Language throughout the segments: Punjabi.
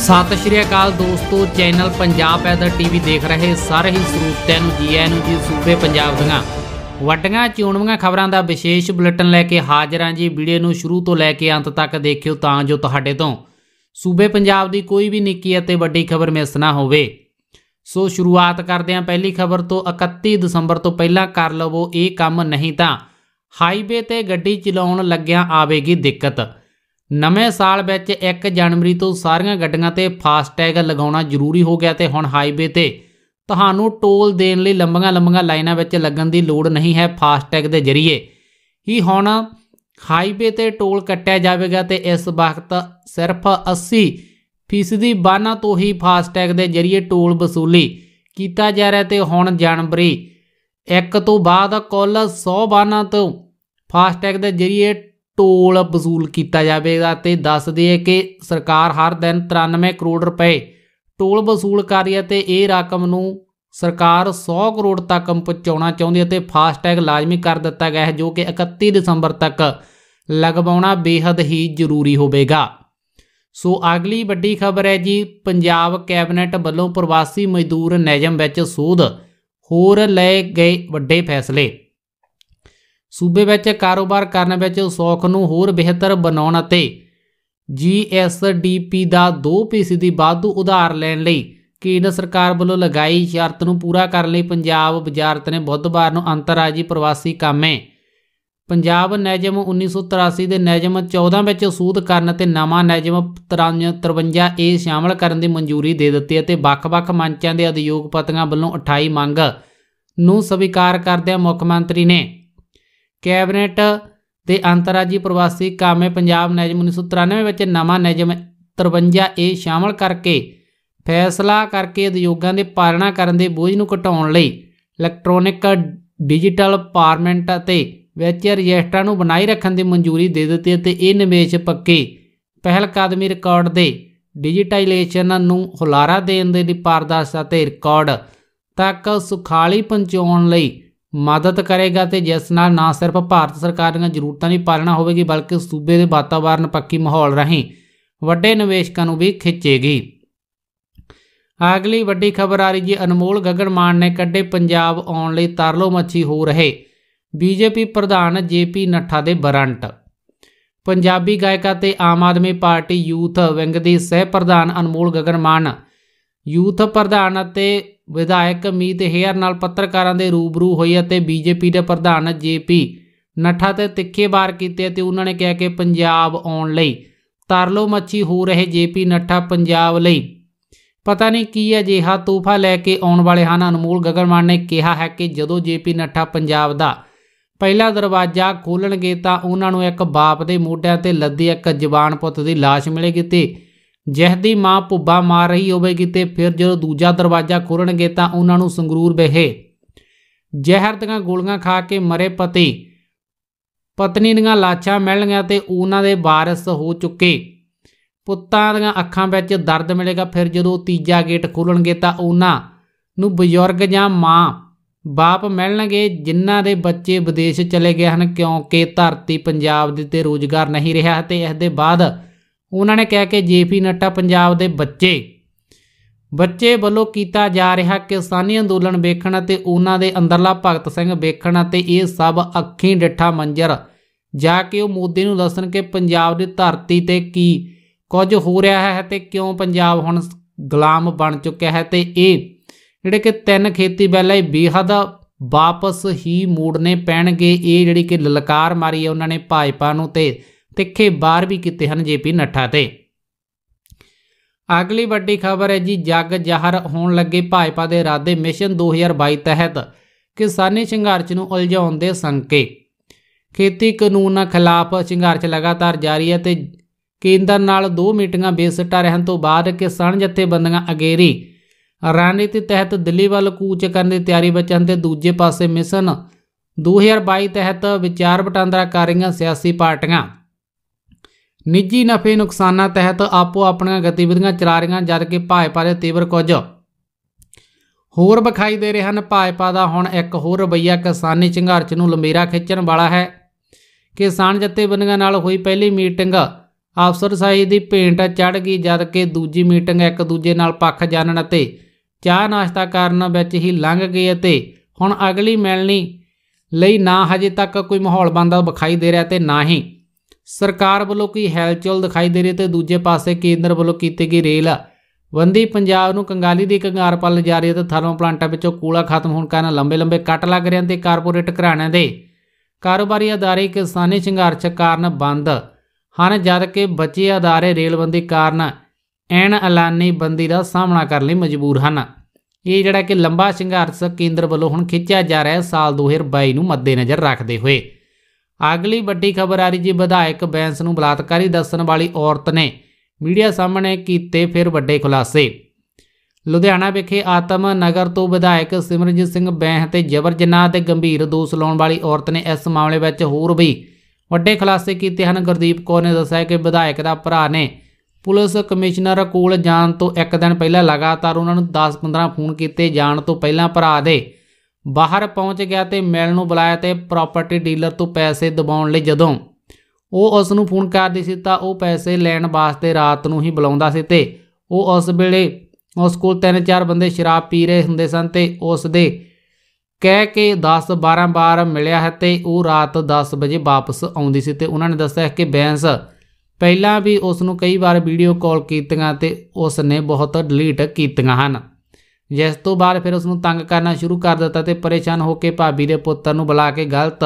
ਸਤਿ ਸ਼੍ਰੀ ਅਕਾਲ ਦੋਸਤੋ ਚੈਨਲ ਪੰਜਾਬ ਐਦਰ ਟੀਵੀ ਦੇਖ ਰਹੇ ਸਾਰੇ ਹੀ ਸਰੂਪਤਿਆਂ ਨੂੰ ਜੀ ਆਇਆਂ ਨੂੰ ਜੀ ਸੂਬੇ ਪੰਜਾਬ ਦੀਆਂ ਵੱਡੀਆਂ ਚੋਣਵੀਆਂ ਖਬਰਾਂ ਦਾ ਵਿਸ਼ੇਸ਼ ਬੁਲੇਟਿਨ ਲੈ ਕੇ ਹਾਜ਼ਰ ਹਾਂ ਜੀ ਵੀਡੀਓ ਨੂੰ ਸ਼ੁਰੂ ਤੋਂ ਲੈ ਕੇ ਅੰਤ ਤੱਕ ਦੇਖਿਓ ਤਾਂ ਜੋ ਤੁਹਾਡੇ ਤੋਂ ਸੂਬੇ ਪੰਜਾਬ ਦੀ ਕੋਈ ਵੀ ਨਿੱਕੀ ਅਤੇ ਵੱਡੀ ਖਬਰ ਮਿਸ ਨਾ ਹੋਵੇ ਸੋ ਸ਼ੁਰੂਆਤ ਕਰਦੇ ਹਾਂ ਪਹਿਲੀ ਖਬਰ ਤੋਂ 31 ਦਸੰਬਰ ਤੋਂ ਪਹਿਲਾਂ ਕਰ ਲਵੋ ਇਹ ਕੰਮ ਨਹੀਂ ਤਾਂ ਹਾਈਵੇ ਤੇ ਗੱਡੀ ਚਲਾਉਣ ਲੱਗਿਆਂ ਆਵੇਗੀ ਦਿੱਕਤ ਨਵੇਂ ਸਾਲ ਵਿੱਚ 1 ਜਨਵਰੀ ਤੋਂ ਸਾਰੀਆਂ ਗੱਡੀਆਂ ਤੇ ਫਾਸਟੈਗ ਲਗਾਉਣਾ ਜ਼ਰੂਰੀ ਹੋ ਗਿਆ ਤੇ ਹੁਣ ਹਾਈਵੇ ਤੇ ਤੁਹਾਨੂੰ ਟੋਲ ਦੇਣ ਲਈ ਲੰਬੀਆਂ-ਲੰਬੀਆਂ ਲਾਈਨਾਂ ਵਿੱਚ ਲੱਗਣ ਦੀ ਲੋੜ ਨਹੀਂ ਹੈ ਫਾਸਟੈਗ ਦੇ ਜ਼ਰੀਏ ਹੀ ਹੁਣ ਹਾਈਵੇ ਤੇ ਟੋਲ ਕੱਟਿਆ ਜਾਵੇਗਾ ਤੇ ਇਸ ਵਕਤ ਸਿਰਫ 80 ਫੀਸਦੀ ਬਾਨਾ ਤੋਂ ਹੀ ਫਾਸਟੈਗ ਦੇ ਜ਼ਰੀਏ ਟੋਲ ਵਸੂਲੀ ਕੀਤਾ ਜਾ ਰਿਹਾ ਤੇ ਹੁਣ ਜਨਵਰੀ 1 ਤੋਂ ਬਾਅਦ ਕੁੱਲ 100 ਬਾਨਾ ਤੋਂ ਫਾਸਟੈਗ ਦੇ ਜ਼ਰੀਏ ਟੋਲ ਵਸੂਲ ਕੀਤਾ ਜਾਵੇਗਾ ਤੇ ਦੱਸਦੇ ਹੈ ਕਿ ਸਰਕਾਰ ਹਰ ਦਿਨ 93 ਕਰੋੜ ਰੁਪਏ ਟੋਲ ਵਸੂਲ ਕਰ ਰਹੀ ਹੈ ਤੇ ਇਹ ਰਕਮ ਨੂੰ ਸਰਕਾਰ 100 ਕਰੋੜ ਤੱਕ ਪਹੁੰਚਾਉਣਾ ਚਾਹੁੰਦੀ ਹੈ ਤੇ ਫਾਸਟ ਟੈਗ ਲਾਜ਼ਮੀ ਕਰ ਦਿੱਤਾ ਗਿਆ ਹੈ ਜੋ ਕਿ 31 ਦਸੰਬਰ ਤੱਕ ਲਗਵਾਉਣਾ ਬੇहद ਹੀ ਜ਼ਰੂਰੀ ਹੋਵੇਗਾ ਸੋ ਅਗਲੀ ਵੱਡੀ ਖਬਰ ਹੈ ਜੀ ਪੰਜਾਬ ਕੈਬਨਿਟ ਵੱਲੋਂ ਪ੍ਰਵਾਸੀ ਮਜ਼ਦੂਰ ਨਿਯਮ ਵਿੱਚ ਸੋਧ ਹੋਰ ਲਏ ਗਏ ਵੱਡੇ ਫੈਸਲੇ ਸੂਬੇ ਵਿੱਚ ਕਾਰੋਬਾਰ ਕਰਨ ਵਿੱਚ ਸੌਖ ਨੂੰ ਹੋਰ ਬਿਹਤਰ ਬਣਾਉਣ ਅਤੇ ਜੀਐਸਡੀਪੀ ਦਾ 2% ਦੀ ਵਾਧੂ ਉਧਾਰ ਲੈਣ ਲਈ ਕੇਂਦਰ ਸਰਕਾਰ ਵੱਲੋਂ ਲਗਾਈ ਸ਼ਰਤ ਨੂੰ ਪੂਰਾ ਕਰਨ ਲਈ ਪੰਜਾਬ ਬਜਾਰਤ ਨੇ ਬੁੱਧਵਾਰ ਨੂੰ ਅੰਤਰਰਾਜੀ ਪ੍ਰਵਾਸੀ ਕਾਮੇ ਪੰਜਾਬ ਨਿਯਮ 1983 ਦੇ ਨਿਯਮ 14 ਵਿੱਚ ਸੂਧ ਕਰਨ ਅਤੇ ਨਵਾਂ ਨਿਯਮ 53 ਏ ਸ਼ਾਮਲ ਕਰਨ ਦੀ ਮਨਜ਼ੂਰੀ ਦੇ ਦਿੱਤੀ ਅਤੇ ਵੱਖ-ਵੱਖ ਮੰਚਾਂ ਦੇ ਉਦਯੋਗਪਤੀਆਂ ਵੱਲੋਂ 28 ਮੰਗ ਨੂੰ ਸਵੀਕਾਰ ਕਰਦਿਆਂ ਮੁੱਖ ਮੰਤਰੀ ਨੇ ਕੈਬਨਿਟ ਦੇ ਅੰਤਰਰਾਜੀ ਪ੍ਰਵਾਸੀ ਕਾਮੇ ਪੰਜਾਬ ਨਿਯਮ 1993 ਵਿੱਚ ਨਵਾਂ ਨਿਯਮ 53 ਏ ਸ਼ਾਮਲ ਕਰਕੇ ਫੈਸਲਾ ਕਰਕੇ ਉਦਯੋਗਾਂ ਦੇ ਪਾਲਣਾ ਕਰਨ ਦੇ ਬੋਝ ਨੂੰ ਘਟਾਉਣ ਲਈ ਇਲੈਕਟ੍ਰੋਨਿਕ ਡਿਜੀਟਲ ਪਾਰਮੈਂਟ ਅਤੇ ਵਿੱਚ ਰਜਿਸਟਰਾਂ ਨੂੰ ਬਣਾਈ ਰੱਖਣ ਦੀ ਮਨਜ਼ੂਰੀ ਦੇ ਦਿੱਤੀ ਅਤੇ ਇਹ ਨਿਵੇਸ਼ ਪੱਕੇ ਪਹਿਲ ਕਦਮੀ ਰਿਕਾਰਡ ਦੇ ਡਿਜੀਟਾਈਜੇਸ਼ਨ ਨੂੰ ਹੁਲਾਰਾ ਦੇਣ ਦੇ ਲਈ ਪਾਰਦਰਸ਼ਤਾ ਤੇ ਰਿਕਾਰਡ ਤੱਕ ਸੁਖਾਲੀ ਪਹੁੰਚਾਉਣ ਲਈ ਮਦਦ ਕਰੇਗਾ ਤੇ ਜਿਸ ਨਾਲ ਨਾ ਸਿਰਫ ਭਾਰਤ ਸਰਕਾਰ ਦੀਆਂ ਜ਼ਰੂਰਤਾਂ ਦੀ ਪਾਲਣਾ ਹੋਵੇਗੀ ਬਲਕਿ ਸੂਬੇ ਦੇ ਵਾਤਾਵਰਣ ਪੱਕੀ ਮਾਹੌਲ ਰਹੀਂ ਵੱਡੇ ਨਿਵੇਸ਼ਕਾਂ ਨੂੰ ਵੀ ਖਿੱਚੇਗੀ ਅਗਲੀ ਵੱਡੀ ਖਬਰ ਆ ਰਹੀ ਜੀ ਅਨਮੋਲ ਮਾਨ ਨੇ ਕੱਢੇ ਪੰਜਾਬ ਆਉਣ ਲਈ ਤਰਲੋ ਮੱਛੀ ਹੋ ਰਹੇ ਬੀਜੇਪੀ ਪ੍ਰਧਾਨ ਜੇਪੀ ਨੱਠਾ ਦੇ ਬਰੰਟ ਪੰਜਾਬੀ ਗਾਇਕਾ ਤੇ Aam Aadmi party youth wing ਦੀ ਸਹਿ ਪ੍ਰਧਾਨ ਅਨਮੋਲ ਮਾਨ ਯੂਥ ਪ੍ਰਧਾਨ ਅਤੇ ਵਿਧਾਇਕ ਮੀਤ ਹੇਅਰ ਨਾਲ ਪੱਤਰਕਾਰਾਂ ਦੇ ਰੂਬਰੂ ਹੋਈ ਅਤੇ ਬੀਜੇਪੀ ਦੇ ਪ੍ਰਧਾਨ ਜੇਪੀ ਨੱਠਾ ਤੇ ਤਿੱਖੇ ਵਾਰ ਕੀਤੇ ਅਤੇ ਉਹਨਾਂ ਨੇ ਕਿਹਾ ਕਿ ਪੰਜਾਬ ਆਉਣ ਲਈ ਤਰਲੋ ਮੱਛੀ ਹੋ ਰਹੇ ਜੇਪੀ ਨੱਠਾ ਪੰਜਾਬ ਲਈ ਪਤਾ ਨਹੀਂ ਕੀ ਹੈ ਜਿਹਾ ਤੂਫਾ ਲੈ ਕੇ ਆਉਣ ਵਾਲੇ ਹਨ ਅਨਮੋਲ ਗਗਨਮਾਨ ਨੇ ਕਿਹਾ ਹੈ ਕਿ ਜਦੋਂ ਜੇਪੀ ਨੱਠਾ ਪੰਜਾਬ ਦਾ ਪਹਿਲਾ ਦਰਵਾਜ਼ਾ ਖੋਲਣਗੇ ਤਾਂ ਉਹਨਾਂ ਨੂੰ ਇੱਕ ਬਾਪ ਦੇ ਮੋਢਿਆਂ ਤੇ ਲੱਦੀ ਇੱਕ ਜਵਾਨ ਪੁੱਤ ਦੀ ਲਾਸ਼ ਮਿਲੇਗੀ ਤੇ ਦੀ ਮਾਂ ਭੁੱਬਾ ਮਾਰ ਰਹੀ ਹੋਵੇਗੀ ਤੇ ਫਿਰ ਜਦੋਂ ਦੂਜਾ ਦਰਵਾਜ਼ਾ ਖੋਲਣਗੇ ਤਾਂ ਉਹਨਾਂ ਨੂੰ ਸੰਗਰੂਰ ਬਹਿ ਜ਼ਹਿਰ ਦੀਆਂ ਗੋਲੀਆਂ ਖਾ ਕੇ ਮਰੇ ਪਤੀ ਪਤਨੀ ਦੀਆਂ ਲਾਸ਼ਾਂ ਮਿਲਣਗੀਆਂ ਤੇ ਉਹਨਾਂ ਦੇ ਵਾਰਿਸ ਹੋ ਚੁੱਕੇ ਪੁੱਤਾਂ ਦੀਆਂ ਅੱਖਾਂ ਵਿੱਚ ਦਰਦ ਮਿਲੇਗਾ ਫਿਰ ਜਦੋਂ ਤੀਜਾ ਗੇਟ ਖੋਲਣਗੇ ਤਾਂ ਉਹਨਾਂ ਨੂੰ ਬਜ਼ੁਰਗ ਜਾਂ ਮਾਂ ਬਾਪ ਮਿਲਣਗੇ ਜਿਨ੍ਹਾਂ ਦੇ ਬੱਚੇ ਵਿਦੇਸ਼ ਚਲੇ ਗਏ ਹਨ ਕਿਉਂਕਿ ਧਰਤੀ ਪੰਜਾਬ ਦੇ ਤੇ ਰੋਜ਼ਗਾਰ ਨਹੀਂ ਰਿਹਾ ਤੇ ਇਸ ਦੇ ਬਾਅਦ ਉਹਨਾਂ ਨੇ ਕਿਹਾ ਕਿ ਜੇਪੀ ਨੱਟਾ ਪੰਜਾਬ ਦੇ ਬੱਚੇ ਬੱਚੇ ਵੱਲੋਂ ਕੀਤਾ ਜਾ ਰਿਹਾ ਕਿਸਾਨੀ ਅੰਦੋਲਨ ਵੇਖਣ ਅਤੇ ਉਹਨਾਂ ਦੇ ਅੰਦਰਲਾ ਭਗਤ ਸਿੰਘ ਵੇਖਣ ਅਤੇ ਇਹ ਸਭ ਅੱਖੀਂ ਡਿੱਠਾ ਮੰਜ਼ਰ ਜਾ ਕੇ ਉਹ ਮੋਦੀ ਨੂੰ ਦੱਸਣ ਕਿ ਪੰਜਾਬ ਦੀ ਧਰਤੀ ਤੇ ਕੀ ਕੁਝ ਹੋ ਰਿਹਾ ਹੈ ਤੇ ਕਿਉਂ ਪੰਜਾਬ ਹੁਣ ਗੁਲਾਮ ਬਣ ਚੁੱਕਿਆ ਹੈ ਤੇ ਇਹ ਜਿਹੜੇ ਕਿ ਤਿੰਨ ਖੇਤੀ ਬਿੱਲ ਇਹ ਬੇਹਦ ਵਾਪਸ ਹੀ ਮੋੜਨੇ ਪੈਣਗੇ ਇਹ ਜਿਹੜੀ ਕਿ ਲਲਕਾਰ ਮਾਰੀ ਹੈ ਉਹਨਾਂ ਨੇ ਭਾਜਪਾ ਨੂੰ ਤੇ ਤਿੱਖੇ ਬਾਰ ਵੀ ਕੀਤੇ ਹਨ ਜੇਪੀ ਨੱਠਾ ਤੇ ਅਗਲੀ ਵੱਡੀ ਖਬਰ ਹੈ ਜੀ ਜੱਗ ਜ਼ਹਰ ਹੋਣ ਲੱਗੇ ਭਾਜਪਾ ਦੇ ਇਰਾਦੇ ਮਿਸ਼ਨ 2022 ਤਹਿਤ ਕਿਸਾਨੀ ਸੰਘਰਸ਼ ਨੂੰ ਉਲਝਾਉਣ ਦੇ ਸੰਕੇ ਖੇਤੀ ਕਾਨੂੰਨਾਂ ਖਿਲਾਫ ਸੰਘਰਸ਼ ਲਗਾਤਾਰ ਜਾਰੀ ਹੈ ਤੇ ਕੇਂਦਰ ਨਾਲ ਦੋ ਮੀਟਿੰਗਾਂ ਬੇਸਟਾ ਰਹਿਣ ਤੋਂ ਬਾਅਦ ਕਿਸਾਨ ਜਥੇਬੰਦੀਆਂ ਅਗੇਰੀ ਰਣਨੀਤੀ ਤਹਿਤ ਦਿੱਲੀ ਵੱਲ ਕੂਚ ਕਰਨ ਦੀ ਤਿਆਰੀ ਵਿੱਚ ਹਨ ਤੇ ਦੂਜੇ ਪਾਸੇ ਮਿਸ਼ਨ 2022 ਤਹਿਤ ਵਿਚਾਰ ਵਟਾਂਦਰਾ ਕਰ ਰਹੀਆਂ ਸਿਆਸੀ ਪਾਰਟੀਆਂ ਨਿੱਜੀ ਨਫੇ ਨੁਕਸਾਨਾਂ ਤਹਿਤ ਆਪੋ ਆਪਣੀਆਂ ਗਤੀਵਿਧੀਆਂ ਚਲਾ ਰਹੀਆਂ ਜਦ ਕਿ ਭਾਜਪਾ ਦੇ ਤੀਵਰ ਕੁਝ ਹੋਰ ਵਿਖਾਈ ਦੇ ਰਹੇ ਹਨ ਭਾਜਪਾ ਦਾ ਹੁਣ ਇੱਕ ਹੋਰ ਰਵਈਆ ਕਿਸਾਨੀ ਝੰਗਾਰਚ ਨੂੰ ਲੰਮੇਰਾ ਖਿੱਚਣ ਵਾਲਾ ਹੈ ਕਿਸਾਨ ਜਥੇਬੰਦੀਆਂ ਨਾਲ ਹੋਈ ਪਹਿਲੀ ਮੀਟਿੰਗ ਸਾਹੀ ਦੀ ਭੇਂਟ ਚੜ ਗਈ ਜਦ ਕਿ ਦੂਜੀ ਮੀਟਿੰਗ ਇੱਕ ਦੂਜੇ ਨਾਲ ਪੱਖ ਜਾਣਨ ਅਤੇ ਚਾਹ ਨਾਸ਼ਤਾ ਕਰਨ ਵਿੱਚ ਹੀ ਲੰਘ ਗਈ ਅਤੇ ਹੁਣ ਅਗਲੀ ਮਿਲਣੀ ਲਈ ਨਾ ਹਜੇ ਤੱਕ ਕੋਈ ਮਾਹੌਲ ਬੰਦਾ ਵਿਖਾਈ ਦੇ ਰਿਹਾ ਤੇ ਨਾ ਹੀ ਸਰਕਾਰ ਵੱਲੋਂ ਕੀ ਹਲਚਲ ਦਿਖਾਈ ਦੇ ਰਹੀ ਤੇ ਦੂਜੇ ਪਾਸੇ ਕੇਂਦਰ ਵੱਲੋਂ ਕੀਤੀ ਗਈ ਰੇਲ ਵੰਦੀ ਪੰਜਾਬ ਨੂੰ ਕੰਗਾਲੀ ਦੀ ਕੰਗਾਰ ਪਲ ਜਾ ਰਹੀ ਹੈ ਤੇ ਥਰਮੋ ਪਲਾਂਟਾਂ ਵਿੱਚੋਂ ਕੂਲਾ ਖਤਮ ਹੋਣ ਕਾਰਨ ਲੰਬੇ ਲੰਬੇ ਕੱਟ ਲੱਗ ਰਹੇ ਹਨ ਤੇ ਕਾਰਪੋਰੇਟ ਘਰਾਣਿਆਂ ਦੇ ਕਾਰੋਬਾਰੀ ਅਦਾਰੇ ਕਿਸਾਨੀ ਸੰਘਰਸ਼ ਕਾਰਨ ਬੰਦ ਹਨ ਜਦ ਕਿ ਬਚੇ ਅਦਾਰੇ ਰੇਲਬੰਦੀ ਕਾਰਨ ਐਨ ਐਲਾਨੀ ਬੰਦੀ ਦਾ ਸਾਹਮਣਾ ਕਰਨ ਲਈ ਮਜਬੂਰ ਹਨ ਇਹ ਜਿਹੜਾ ਕਿ ਲੰਬਾ ਸੰਘਰਸ਼ ਕੇਂਦਰ ਵੱਲੋਂ ਹੁਣ ਖਿੱਚਿਆ ਜਾ ਰਿਹਾ ਹੈ ਸਾਲ 2022 ਨੂੰ ਮੱਦੇਨਜ਼ਰ ਰੱਖਦੇ ਹੋਏ ਅਗਲੀ ਵੱਡੀ ਖਬਰ ਆ ਰਹੀ ਜੀ ਵਿਧਾਇਕ ਬੈਂਸ ਨੂੰ ਬਲਾਤਕਾਰੀ ਦੱਸਣ ਵਾਲੀ ਔਰਤ ਨੇ ਮੀਡੀਆ ਸਾਹਮਣੇ ਕੀਤੇ ਫਿਰ ਵੱਡੇ ਖੁਲਾਸੇ ਲੁਧਿਆਣਾ ਵਿਖੇ ਆਤਮ ਨਗਰ ਤੋਂ ਵਿਧਾਇਕ ਸਿਮਰਜੀਤ ਸਿੰਘ ਬੈਂਸ ਤੇ ਜਬਰ ਜਨਾਹ ਤੇ ਗੰਭੀਰ ਦੋਸ਼ ਲਾਉਣ ਵਾਲੀ ਔਰਤ ਨੇ ਇਸ ਮਾਮਲੇ ਵਿੱਚ ਹੋਰ ਵੀ ਵੱਡੇ ਖੁਲਾਸੇ ਕੀਤੇ ਹਨ ਗੁਰਦੀਪ ਕੌਰ ਨੇ ਦੱਸਿਆ ਕਿ ਵਿਧਾਇਕ ਦਾ ਭਰਾ ਨੇ ਪੁਲਿਸ ਕਮਿਸ਼ਨਰ ਕੋਲ ਜਾਣ ਤੋਂ ਇੱਕ ਦਿਨ ਪਹਿਲਾਂ ਲਗਾਤਾਰ ਉਹਨਾਂ ਨੂੰ 10-15 ਫੋਨ ਕੀਤੇ ਜਾਣ ਤੋਂ ਪਹਿਲਾਂ ਭਰਾ ਦੇ ਬਾਹਰ ਪਹੁੰਚ ਗਿਆ ਤੇ ਮਿਲਣ ਨੂੰ ਬੁਲਾਇਆ ਤੇ ਪ੍ਰਾਪਰਟੀ ਡੀਲਰ ਤੋਂ ਪੈਸੇ ਦਬਾਉਣ ਲਈ ਜਦੋਂ ਉਹ ਉਸ ਨੂੰ ਫੋਨ ਕਰਦੀ ਸੀ ਤਾਂ ਉਹ ਪੈਸੇ ਲੈਣ ਵਾਸਤੇ ਰਾਤ ਨੂੰ ਹੀ ਬੁਲਾਉਂਦਾ ਸੀ ਤੇ ਉਹ ਉਸ ਵੇਲੇ ਉਸ ਕੋਲ ਤਿੰਨ ਚਾਰ ਬੰਦੇ ਸ਼ਰਾਬ ਪੀ ਰਹੇ ਹੁੰਦੇ ਸਨ ਤੇ ਉਸ ਦੇ ਕਹਿ ਕੇ 10 12 ਵਾਰ ਮਿਲਿਆ ਹੈ ਤੇ ਉਹ ਰਾਤ 10 ਵਜੇ ਵਾਪਸ ਆਉਂਦੀ ਸੀ ਤੇ ਉਹਨਾਂ ਨੇ ਦੱਸਿਆ ਕਿ ਬੈਂਸ ਪਹਿਲਾਂ ਵੀ ਉਸ ਨੂੰ ਕਈ ਵਾਰ ਵੀਡੀਓ ਕਾਲ ਕੀਤੀਆਂ ਤੇ ਉਸ ਨੇ ਬਹੁਤ ਡਿਲੀਟ ਕੀਤੀਆਂ ਹਨ ਜਿਸ ਤੋਂ ਬਾਅਦ ਫਿਰ ਉਸ ਨੂੰ ਤੰਗ ਕਰਨਾ ਸ਼ੁਰੂ ਕਰ ਦਿੱਤਾ ਤੇ ਪਰੇਸ਼ਾਨ ਹੋ ਕੇ ਭਾਬੀ ਦੇ ਪੁੱਤਰ ਨੂੰ ਬੁਲਾ ਕੇ ਗਲਤ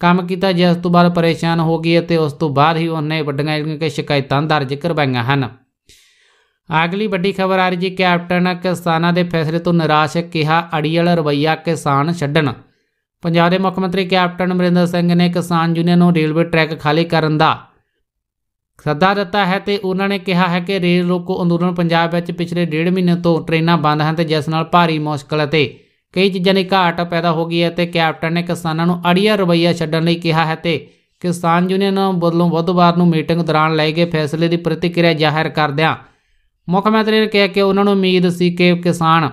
ਕੰਮ ਕੀਤਾ ਜਿਸ ਤੋਂ ਬਾਅਦ ਪਰੇਸ਼ਾਨ ਹੋ ਗਈ ਤੇ ਉਸ ਤੋਂ ਬਾਅਦ ਹੀ ਉਹਨੇ ਵੱਡੀਆਂ ਜਿਹੜੀਆਂ ਸ਼ਿਕਾਇਤਾਂ ਦਰਜ ਕਰਵਾਈਆਂ ਹਨ ਅਗਲੀ ਵੱਡੀ ਖਬਰ ਆ ਰਹੀ ਜੀ ਕੈਪਟਨ ਕਿਸਾਨਾਂ ਦੇ ਫੈਸਲੇ ਤੋਂ ਨਿਰਾਸ਼ ਕਿਹਾ ਅੜੀਅਲ ਰਵਈਆ ਕਿਸਾਨ ਛੱਡਣ ਪੰਜਾਬ ਦੇ ਮੁੱਖ ਮੰਤਰੀ ਕੈਪਟਨ ਅਮਰਿੰਦਰ ਸਿੰਘ ਨੇ ਕਿਸਾਨ ਯੂਨੀਅਨ ਨੂੰ ਰੇਲਵੇ ਟਰੈਕ ਖਾਲੀ ਕਰਨ ਦਾ ਸੱਦਾ ਦਿੱਤਾ ਹੈ ਤੇ ਉਹਨਾਂ ਨੇ ਕਿਹਾ ਹੈ ਕਿ ਰੇਲ ਰੋਕੋ ਅੰਦੋਲਨ ਪੰਜਾਬ ਵਿੱਚ ਪਿਛਲੇ ਡੇਢ ਮਹੀਨੇ ਤੋਂ ਟ੍ਰੇਨਾਂ ਬੰਦ ਹਨ ਤੇ ਜਿਸ ਨਾਲ ਭਾਰੀ ਮੁਸ਼ਕਲ ਅਤੇ ਕਈ ਚੀਜ਼ਾਂ ਦੀ ਘਾਟ ਪੈਦਾ ਹੋ ਗਈ ਹੈ ਤੇ ਕੈਪਟਨ ਨੇ ਕਿਸਾਨਾਂ ਨੂੰ ਅੜੀਆ ਰਵਈਆ ਛੱਡਣ ਲਈ ਕਿਹਾ ਹੈ ਤੇ ਕਿਸਾਨ ਯੂਨੀਅਨ ਵੱਲੋਂ ਬੁੱਧਵਾਰ ਨੂੰ ਮੀਟਿੰਗ ਦੌਰਾਨ ਲਏ ਗਏ ਫੈਸਲੇ ਦੀ ਪ੍ਰਤੀਕਿਰਿਆ ਜ਼ਾਹਿਰ ਕਰਦਿਆਂ ਮੁੱਖ ਮੰਤਰੀ ਨੇ ਕਿਹਾ ਕਿ ਉਹਨਾਂ ਨੂੰ ਉਮੀਦ ਸੀ ਕਿ ਕਿਸਾਨ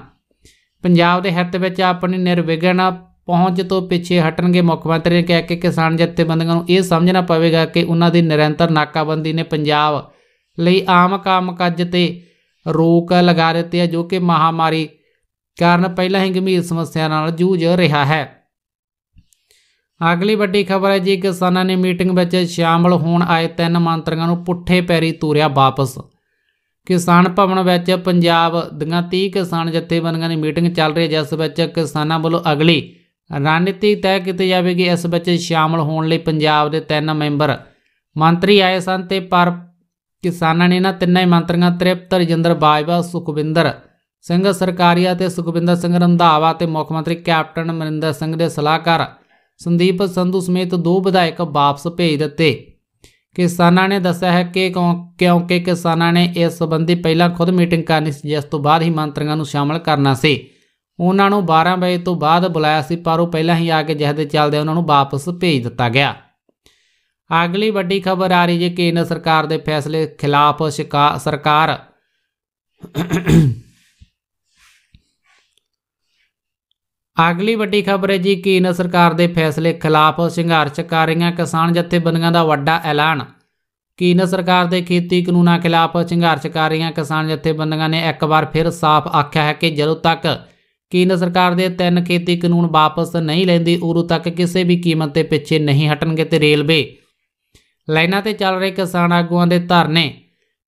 ਪੰਜਾਬ ਦੇ ਹਿੱਤ ਵਿੱਚ ਆਪਣੀ ਨਿਰਵਿਘਨ ਪਹੁੰਚ ਤੋਂ ਪਿੱਛੇ ਹਟਣਗੇ ਮੁੱਖ ਮੰਤਰੀ ਨੇ ਕਿਹਾ ਕਿ ਕਿਸਾਨ ਜਥੇਬੰਦੀਆਂ ਨੂੰ ਇਹ ਸਮਝਣਾ ਪਵੇਗਾ ਕਿ ਉਹਨਾਂ ਦੀ ਨਿਰੰਤਰ ਨਾਕਾਬੰਦੀ ਨੇ ਪੰਜਾਬ ਲਈ ਆਮ ਕੰਮਕਾਜ ਤੇ ਰੋਕ ਲਗਾ ਦਿੱਤੀ ਹੈ ਜੋ ਕਿ ਮਹਾਮਾਰੀ ਕਾਰਨ ਪਹਿਲਾਂ ਹੀ ਗੰਭੀਰ ਸਮੱਸਿਆ ਨਾਲ ਜੂਝ ਰਿਹਾ ਹੈ ਅਗਲੀ ਵੱਡੀ ਖਬਰ ਹੈ ਜੀ ਕਿਸਾਨਾਂ ਨੇ ਮੀਟਿੰਗ ਵਿੱਚ ਸ਼ਾਮਲ ਹੋਣ ਆਏ ਤਿੰਨ ਮੰਤਰੀਆਂ ਨੂੰ ਪੁੱਠੇ ਪੈਰੀ ਤੋਰਿਆ ਵਾਪਸ ਕਿਸਾਨ ਭਵਨ ਵਿੱਚ ਪੰਜਾਬ ਦੀਆਂ 30 ਕਿਸਾਨ ਜਥੇਬੰਦੀਆਂ ਦੀ ਮੀਟਿੰਗ ਚੱਲ ਰਹੀ ਹੈ ਜਿਸ ਵਿੱਚ ਕਿਸਾਨਾਂ ਵੱਲੋਂ ਅਗਲੀ ਰਣਨੀਤੀ ਤੈਅ ਕੀਤੀ ਜਾਵੇਗੀ ਇਸ ਵਿੱਚ ਸ਼ਾਮਲ ਹੋਣ ਲਈ ਪੰਜਾਬ ਦੇ ਤਿੰਨ ਮੈਂਬਰ ਮੰਤਰੀ ਆਏ ਸਨ ਤੇ ਪਰ ਕਿਸਾਨਾਂ ਨੇ ਨਾ ਤਿੰਨਾਂ ਮੰਤਰੀਆਂ ਤ੍ਰਿਪਤ ਰਜਿੰਦਰ ਬਾਜਵਾ ਸੁਖਵਿੰਦਰ ਸਿੰਘ ਸਰਕਾਰੀਆ ਤੇ ਸੁਖਵਿੰਦਰ ਸਿੰਘ ਰੰਧਾਵਾ ਤੇ ਮੁੱਖ ਮੰਤਰੀ ਕੈਪਟਨ ਮਨਿੰਦਰ ਸਿੰਘ ਦੇ ਸਲਾਹਕਾਰ ਸੰਦੀਪ ਸੰਧੂ ਸਮੇਤ ਦੋ ਵਿਧਾਇਕ ਵਾਪਸ ਭੇਜ ਦਿੱਤੇ ਕਿਸਾਨਾਂ ਨੇ ਦੱਸਿਆ ਹੈ ਕਿ ਕਿਉਂਕਿ ਕਿਸਾਨਾਂ ਨੇ ਇਸ ਸੰਬੰਧੀ ਪਹਿਲਾਂ ਖੁਦ ਮੀਟਿੰਗ ਕਰਨੀ ਸੀ ਜਿਸ ਤੋਂ ਬਾਅਦ ਹੀ ਮੰਤਰੀਆਂ ਨੂੰ ਸ਼ਾਮਲ ਕਰਨਾ ਸੀ ਉਹਨਾਂ ਨੂੰ 12 ਵਜੇ ਤੋਂ ਬਾਅਦ ਬੁਲਾਇਆ ਸੀ ਪਰ ਉਹ ਪਹਿਲਾਂ ਹੀ ਆ ਕੇ ਦੇ ਚੱਲਦੇ ਉਹਨਾਂ ਨੂੰ ਵਾਪਸ ਭੇਜ ਦਿੱਤਾ ਗਿਆ ਅਗਲੀ ਵੱਡੀ ਖਬਰ ਆ ਰਹੀ ਹੈ ਕਿ ਕੇਂਦਰ ਸਰਕਾਰ ਦੇ ਫੈਸਲੇ ਖਿਲਾਫ ਸਰਕਾਰ ਅਗਲੀ ਵੱਡੀ ਖਬਰ ਹੈ ਜੀ ਕੇਂਦਰ ਸਰਕਾਰ ਦੇ ਫੈਸਲੇ ਖਿਲਾਫ ਸੰਘਰਸ਼ ਕਰ ਰਹੀਆਂ ਕਿਸਾਨ ਜਥੇਬੰਦੀਆਂ ਦਾ ਵੱਡਾ ਐਲਾਨ ਕੇਂਦਰ ਸਰਕਾਰ ਦੇ ਖੇਤੀ ਕਾਨੂੰਨਾਂ ਖਿਲਾਫ ਸੰਘਰਸ਼ ਕਰ ਰਹੀਆਂ ਕਿਸਾਨ ਜਥੇਬੰਦੀਆਂ ਨੇ ਇੱਕ ਵਾਰ ਫਿਰ ਸਾਫ਼ ਆਖਿਆ ਹੈ ਕਿ ਜਦੋਂ ਤੱਕ ਕੇਂਦਰ ਸਰਕਾਰ ਦੇ ਤਿੰਨ ਖੇਤੀ ਕਾਨੂੰਨ ਵਾਪਸ ਨਹੀਂ ਲੈਂਦੀ ਉਰੂ ਤੱਕ ਕਿਸੇ ਵੀ ਕੀਮਤ ਤੇ ਪਿੱਛੇ ਨਹੀਂ ਹਟਣਗੇ ਤੇ ਰੇਲਵੇ ਲਾਈਨਾਂ ਤੇ ਚੱਲ ਰਹੇ ਕਿਸਾਨ ਆਗੂਆਂ ਦੇ ਧਰਨੇ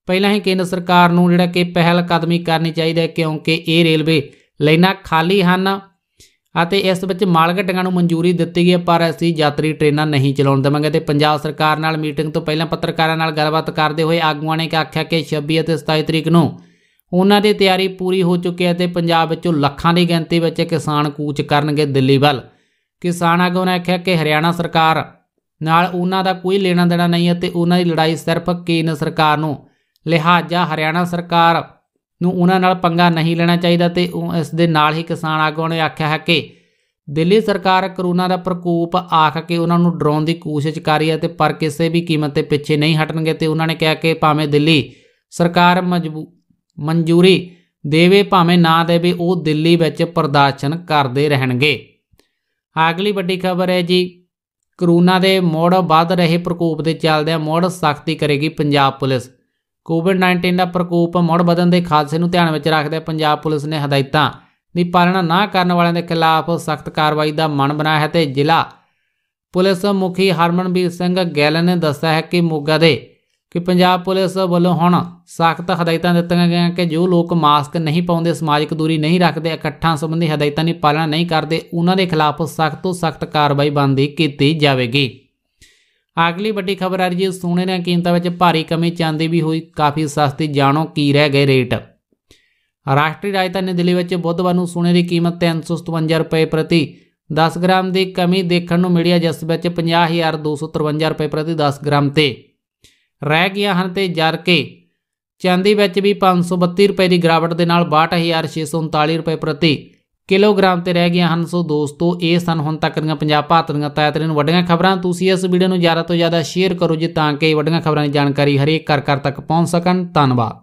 ਪਹਿਲਾਂ ਹੀ ਕੇਂਦਰ ਸਰਕਾਰ ਨੂੰ ਜਿਹੜਾ ਕਿ ਪਹਿਲ ਕਦਮੀ ਕਰਨੀ ਚਾਹੀਦੀ ਹੈ ਕਿਉਂਕਿ ਇਹ ਰੇਲਵੇ ਲਾਈਨਾਂ ਖਾਲੀ ਹਨ ਅਤੇ ਇਸ ਵਿੱਚ ਮਾਲ ਗੱਡੀਆਂ ਨੂੰ ਮਨਜ਼ੂਰੀ ਦਿੱਤੀ ਗਈ ਪਰ ਅਸੀਂ ਯਾਤਰੀ ਟ੍ਰੇਨਾਂ ਨਹੀਂ ਚਲਾਉਣ ਦੇਵਾਂਗੇ ਤੇ ਪੰਜਾਬ ਸਰਕਾਰ ਨਾਲ ਮੀਟਿੰਗ ਤੋਂ ਪਹਿਲਾਂ ਪੱਤਰਕਾਰਾਂ ਨਾਲ ਗੱਲਬਾਤ ਕਰਦੇ ਹੋਏ ਆਗੂਆਂ ਨੇ ਆਖਿਆ ਕਿ 26 ਅਤੇ 27 ਤਰੀਕ ਨੂੰ ਉਹਨਾਂ ਦੀ ਤਿਆਰੀ ਪੂਰੀ ਹੋ ਚੁੱਕੀ ਹੈ ਤੇ ਪੰਜਾਬ ਵਿੱਚੋਂ ਲੱਖਾਂ ਦੀ ਗਿਣਤੀ ਵਿੱਚ ਕਿਸਾਨ ਕੂਚ ਕਰਨਗੇ ਦਿੱਲੀ ਵੱਲ ਕਿਸਾਨ ਆਗੂ ਨੇ ਆਖਿਆ ਕਿ ਹਰਿਆਣਾ ਸਰਕਾਰ ਨਾਲ ਉਹਨਾਂ ਦਾ ਕੋਈ ਲੈਣਾ ਦੇਣਾ ਨਹੀਂ ਹੈ ਤੇ ਉਹਨਾਂ ਦੀ ਲੜਾਈ ਸਿਰਫ ਕੇਨ ਸਰਕਾਰ ਨੂੰ ਲਿਹਾਜ਼ਾ ਹਰਿਆਣਾ ਸਰਕਾਰ ਨੂੰ ਉਹਨਾਂ ਨਾਲ ਪੰਗਾ ਨਹੀਂ ਲੈਣਾ ਚਾਹੀਦਾ ਤੇ ਇਸ ਦੇ ਨਾਲ ਹੀ ਕਿਸਾਨ ਆਗੂ ਨੇ ਆਖਿਆ ਹੈ ਕਿ ਦਿੱਲੀ ਸਰਕਾਰ ਕਰੋਨਾ ਦਾ ਪ੍ਰਕੋਪ ਆਖ ਕੇ ਉਹਨਾਂ ਨੂੰ ਡਰਾਉਣ ਦੀ ਕੋਸ਼ਿਸ਼ ਕਰ ਰਹੀ ਹੈ ਤੇ ਪਰ ਕਿਸੇ ਵੀ ਕੀਮਤ ਤੇ ਪਿੱਛੇ ਨਹੀਂ ਹਟਣਗੇ ਤੇ ਉਹਨਾਂ ਨੇ ਕਿਹਾ ਕਿ ਭਾਵੇਂ ਦਿੱਲੀ ਸਰਕਾਰ ਮਜਬੂਤ ਮਨਜ਼ੂਰੀ ਦੇਵੇ ਭਾਵੇਂ ਨਾ ਦੇਵੇ ਉਹ ਦਿੱਲੀ ਵਿੱਚ ਪ੍ਰਦਰਸ਼ਨ ਕਰਦੇ ਰਹਿਣਗੇ ਅਗਲੀ ਵੱਡੀ ਖਬਰ ਹੈ ਜੀ ਕਰੋਨਾ ਦੇ ਮੋੜ ਵੱਧ ਰਹੇ ਪ੍ਰਕੋਪ ਦੇ ਚੱਲਦਿਆਂ ਮੋੜ ਸਖਤੀ ਕਰੇਗੀ ਪੰਜਾਬ ਪੁਲਿਸ ਕੋਵਿਡ-19 ਦਾ ਪ੍ਰਕੋਪ ਮੋੜ ਵਧਣ ਦੇ ਖਾਦਸੇ ਨੂੰ ਧਿਆਨ ਵਿੱਚ ਰੱਖਦੇ ਪੰਜਾਬ ਪੁਲਿਸ ਨੇ ਹਦਾਇਤਾਂ ਦੀ ਪਾਲਣਾ ਨਾ ਕਰਨ ਵਾਲਿਆਂ ਦੇ ਖਿਲਾਫ ਸਖਤ ਕਾਰਵਾਈ ਦਾ ਮਨ ਬਣਾਇਆ ਹੈ ਤੇ ਜ਼ਿਲ੍ਹਾ ਪੁਲਿਸ ਮੁਖੀ ਹਰਮਨਵੀਰ ਸਿੰਘ ਗੈਲ ਨੇ ਦੱਸਿਆ ਹੈ ਕਿ ਮੋਗਾ ਦੇ ਕਿ ਪੰਜਾਬ ਪੁਲਿਸ ਵੱਲੋਂ ਹੁਣ ਸਖਤ ਹਦਾਇਤਾਂ ਦਿੱਤੀਆਂ ਗਈਆਂ ਕਿ ਜੋ ਲੋਕ ਮਾਸਕ ਨਹੀਂ ਪਾਉਂਦੇ ਸਮਾਜਿਕ ਦੂਰੀ ਨਹੀਂ ਰੱਖਦੇ ਇਕੱਠਾਂ ਸੰਬੰਧੀ ਹਦਾਇਤਾਂ ਦੀ ਪਾਲਣਾ ਨਹੀਂ ਕਰਦੇ ਉਹਨਾਂ ਦੇ ਖਿਲਾਫ ਸਖਤ ਤੋਂ ਸਖਤ ਕਾਰਵਾਈ ਬੰਦੀ ਕੀਤੀ ਜਾਵੇਗੀ ਅਗਲੀ ਵੱਡੀ ਖਬਰ ਆ ਰਹੀ ਹੈ ਸੋਨੇ ਦੀਆਂ ਕੀਮਤਾਂ ਵਿੱਚ ਭਾਰੀ ਕਮੀ ਚਾਂਦੀ ਵੀ ਹੋਈ ਕਾਫੀ ਸਸਤੀ ਜਾਣੋ ਕੀ ਰਹਿ ਗਏ ਰੇਟ ਰਾਸ਼ਟਰੀ ਰਾਜਧਾਨੀ ਦਿੱਲੀ ਵਿੱਚ ਬੁੱਧਵਾਰ ਨੂੰ ਸੋਨੇ ਦੀ ਕੀਮਤ 357 ਰੁਪਏ ਪ੍ਰਤੀ 10 ਗ੍ਰਾਮ ਦੀ ਕਮੀ ਦੇਖਣ ਨੂੰ ਮਿਲੀ ਜਿਸ ਵਿੱਚ 50253 ਰੁਪਏ ਪ੍ਰਤੀ 10 ਗ੍ਰਾਮ ਤੇ ਰਹਿ ਗਈਆਂ ਹਨ ਤੇ ਜਰ ਕੇ ਚਾਂਦੀ ਵਿੱਚ ਵੀ 532 ਰੁਪਏ ਦੀ ਗਿਰਾਵਟ ਦੇ ਨਾਲ 62639 ਰੁਪਏ ਪ੍ਰਤੀ ਕਿਲੋਗ੍ਰਾਮ ਤੇ ਰਹਿ ਗਈਆਂ ਹਨ ਸੋ ਦੋਸਤੋ ਇਹ ਸਨ ਹੁਣ ਤੱਕ ਦੀਆਂ ਪੰਜਾਬ ਭਾਰਤ ਦੀਆਂ ਤਾਇਤਰੀਆਂ ਨੂੰ ਵੱਡੀਆਂ ਖਬਰਾਂ ਤੁਸੀਂ ਇਸ ਵੀਡੀਓ ਨੂੰ ਜ਼ਿਆਦਾ ਤੋਂ ਜ਼ਿਆਦਾ ਸ਼ੇਅਰ ਕਰੋ ਜੇ ਤਾਂ ਕਿ ਵੱਡੀਆਂ ਖਬਰਾਂ ਦੀ ਜਾਣਕਾਰੀ ਹਰੇਕ ਘਰ ਘਰ ਤੱਕ ਪਹੁੰਚ ਸਕਣ ਧੰਨਵਾਦ